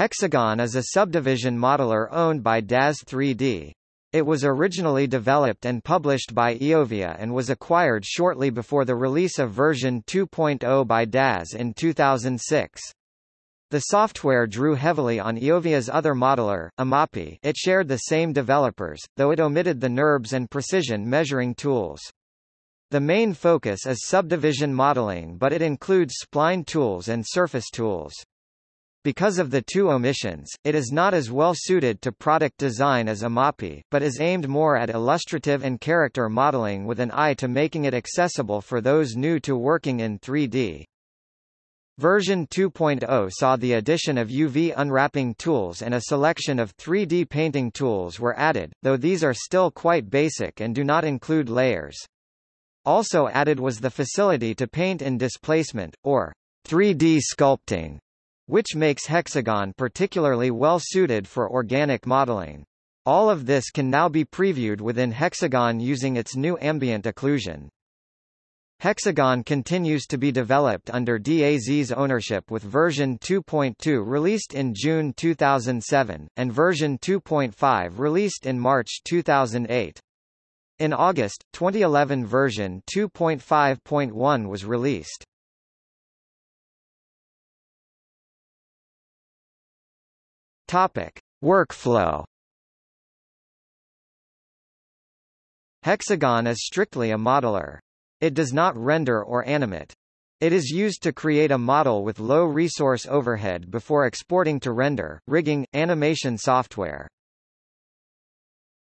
Hexagon is a subdivision modeler owned by DAS 3D. It was originally developed and published by Eovia and was acquired shortly before the release of version 2.0 by DAS in 2006. The software drew heavily on Eovia's other modeler, Amapi it shared the same developers, though it omitted the NURBS and precision measuring tools. The main focus is subdivision modeling but it includes spline tools and surface tools. Because of the two omissions, it is not as well suited to product design as Amapi, but is aimed more at illustrative and character modeling with an eye to making it accessible for those new to working in 3D. Version 2.0 saw the addition of UV unwrapping tools and a selection of 3D painting tools were added, though these are still quite basic and do not include layers. Also added was the facility to paint in displacement, or 3D sculpting, which makes Hexagon particularly well suited for organic modeling. All of this can now be previewed within Hexagon using its new ambient occlusion. Hexagon continues to be developed under DAZ's ownership with version 2.2 released in June 2007, and version 2.5 released in March 2008. In August, 2011 version 2.5.1 was released. Topic: Workflow. Hexagon is strictly a modeler. It does not render or animate. It is used to create a model with low resource overhead before exporting to render, rigging, animation software.